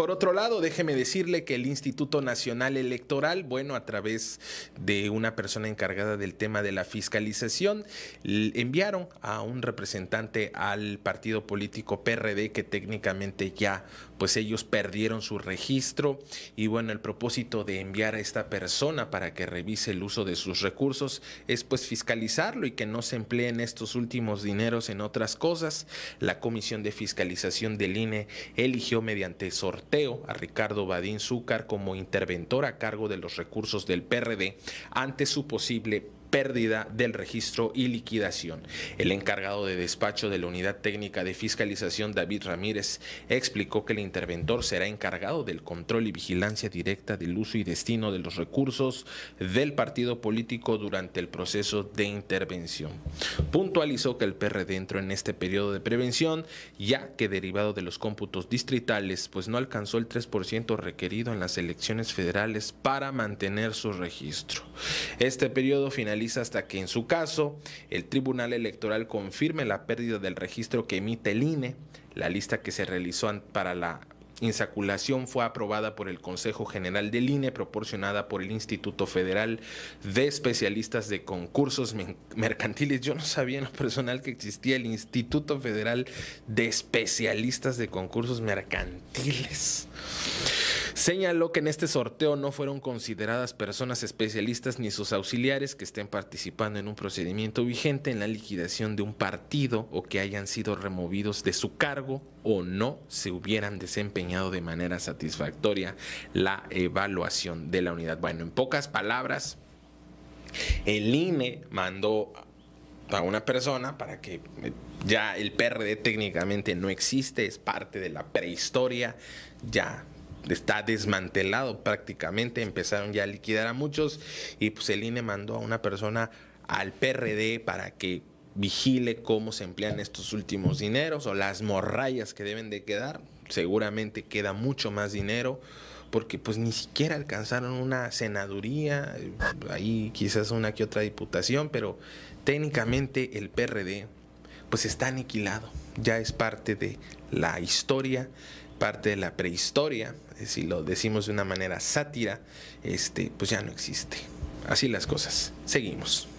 Por otro lado, déjeme decirle que el Instituto Nacional Electoral, bueno, a través de una persona encargada del tema de la fiscalización, enviaron a un representante al partido político PRD que técnicamente ya pues ellos perdieron su registro y bueno, el propósito de enviar a esta persona para que revise el uso de sus recursos es pues fiscalizarlo y que no se empleen estos últimos dineros en otras cosas. La Comisión de Fiscalización del INE eligió mediante sorteo a Ricardo Badín Zúcar como interventor a cargo de los recursos del PRD ante su posible pérdida del registro y liquidación. El encargado de despacho de la Unidad Técnica de Fiscalización, David Ramírez, explicó que el interventor será encargado del control y vigilancia directa del uso y destino de los recursos del partido político durante el proceso de intervención. Puntualizó que el PRD entró en este periodo de prevención, ya que derivado de los cómputos distritales, pues no alcanzó el 3% requerido en las elecciones federales para mantener su registro. Este periodo finalizó hasta que en su caso el Tribunal Electoral confirme la pérdida del registro que emite el INE. La lista que se realizó para la insaculación fue aprobada por el Consejo General del INE, proporcionada por el Instituto Federal de Especialistas de Concursos Mercantiles. Yo no sabía en lo personal que existía el Instituto Federal de Especialistas de Concursos Mercantiles. Señaló que en este sorteo no fueron consideradas personas especialistas ni sus auxiliares que estén participando en un procedimiento vigente en la liquidación de un partido o que hayan sido removidos de su cargo o no se hubieran desempeñado de manera satisfactoria la evaluación de la unidad. Bueno, en pocas palabras, el INE mandó a una persona para que ya el PRD técnicamente no existe, es parte de la prehistoria, ya está desmantelado prácticamente, empezaron ya a liquidar a muchos y pues el INE mandó a una persona al PRD para que vigile cómo se emplean estos últimos dineros o las morrayas que deben de quedar. Seguramente queda mucho más dinero porque pues ni siquiera alcanzaron una senaduría, eh, ahí quizás una que otra diputación, pero técnicamente el PRD pues está aniquilado, ya es parte de la historia parte de la prehistoria, eh, si lo decimos de una manera sátira, este, pues ya no existe. Así las cosas. Seguimos.